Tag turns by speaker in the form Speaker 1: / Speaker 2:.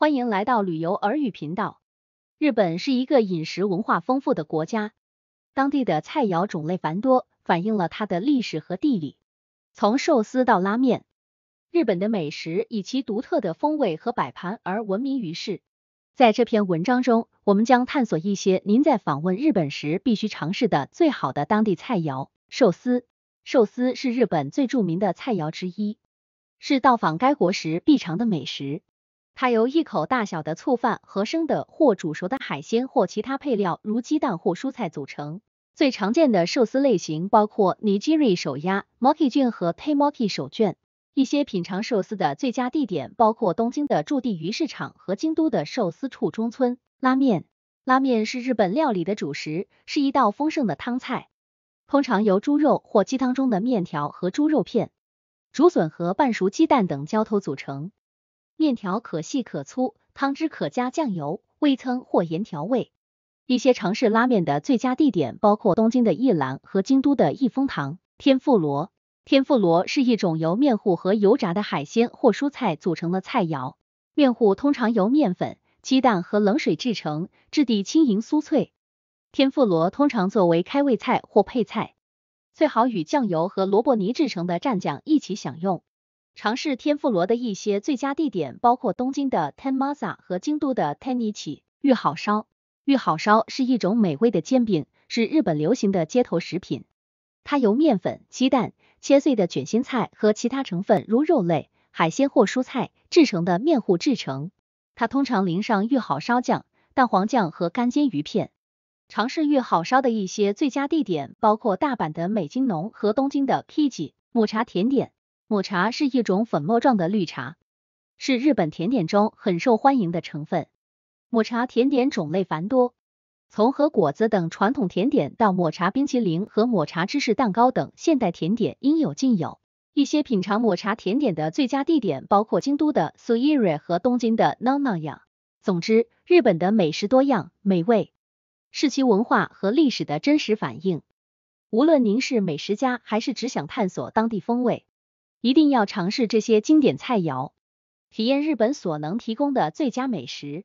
Speaker 1: 欢迎来到旅游耳语频道。日本是一个饮食文化丰富的国家，当地的菜肴种类繁多，反映了它的历史和地理。从寿司到拉面，日本的美食以其独特的风味和摆盘而闻名于世。在这篇文章中，我们将探索一些您在访问日本时必须尝试的最好的当地菜肴。寿司，寿司是日本最著名的菜肴之一，是到访该国时必尝的美食。它由一口大小的醋饭和生的或煮熟的海鲜或其他配料，如鸡蛋或蔬菜组成。最常见的寿司类型包括 nigiri 手压、m o k i 卷和 t e m o k i 手卷。一些品尝寿司的最佳地点包括东京的筑地鱼市场和京都的寿司处中村。拉面，拉面是日本料理的主食，是一道丰盛的汤菜，通常由猪肉或鸡汤中的面条和猪肉片、竹笋和半熟鸡蛋等浇头组成。面条可细可粗，汤汁可加酱油、味噌或盐调味。一些尝试拉面的最佳地点包括东京的一兰和京都的益丰堂。天妇罗，天妇罗是一种由面糊和油炸的海鲜或蔬菜组成的菜肴。面糊通常由面粉、鸡蛋和冷水制成，质地轻盈酥脆。天妇罗通常作为开胃菜或配菜，最好与酱油和萝卜泥制成的蘸酱一起享用。尝试天妇罗的一些最佳地点包括东京的 Tenmasa 和京都的 Tenichi。玉好烧，玉好烧是一种美味的煎饼，是日本流行的街头食品。它由面粉、鸡蛋、切碎的卷心菜和其他成分如肉类、海鲜或蔬菜制成的面糊制成。它通常淋上玉好烧酱、蛋黄酱和干煎鱼片。尝试玉好烧的一些最佳地点包括大阪的美津浓和东京的 Kiji。抹茶甜点。抹茶是一种粉末状的绿茶，是日本甜点中很受欢迎的成分。抹茶甜点种类繁多，从和果子等传统甜点到抹茶冰淇淋和抹茶芝士蛋糕等现代甜点应有尽有。一些品尝抹茶甜点的最佳地点包括京都的 s u i r a 和东京的 Nanaya。总之，日本的美食多样美味，是其文化和历史的真实反映。无论您是美食家还是只想探索当地风味。一定要尝试这些经典菜肴，体验日本所能提供的最佳美食。